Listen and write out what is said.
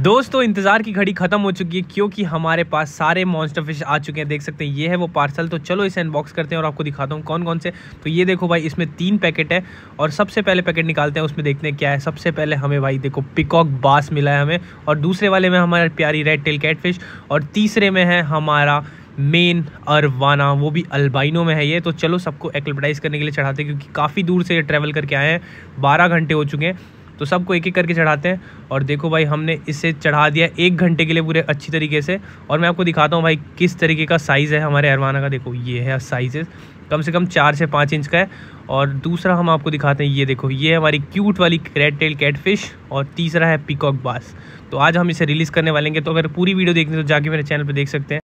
दोस्तों इंतज़ार की घड़ी खत्म हो चुकी है क्योंकि हमारे पास सारे मॉन्स्टर फिश आ चुके हैं देख सकते हैं ये है वो पार्सल तो चलो इसे अनबॉक्स करते हैं और आपको दिखाता हूँ कौन कौन से तो ये देखो भाई इसमें तीन पैकेट है और सबसे पहले पैकेट निकालते हैं उसमें देखते हैं क्या है सबसे पहले हमें भाई देखो पिकॉक बास मिला है हमें और दूसरे वाले में हमारे प्यारी रेड टेल फिश और तीसरे में है हमारा मेन अरवाना वो भी अल्बाइनो में है ये तो चलो सबको एक्लपटाइज करने के लिए चढ़ाते हैं क्योंकि काफ़ी दूर से ये ट्रैवल करके आए हैं बारह घंटे हो चुके हैं तो सबको एक एक करके चढ़ाते हैं और देखो भाई हमने इसे चढ़ा दिया एक घंटे के लिए पूरे अच्छी तरीके से और मैं आपको दिखाता हूँ भाई किस तरीके का साइज़ है हमारे अरवाना का देखो ये है साइज़ कम से कम चार से पाँच इंच का है और दूसरा हम आपको दिखाते हैं ये देखो ये हमारी क्यूट वाली रेड टेल कैटफिश और तीसरा है पिकॉक बास तो आज हम इसे रिलीज़ करने वाले हैं तो अगर पूरी वीडियो देखने तो जाके मेरे चैनल पर देख सकते हैं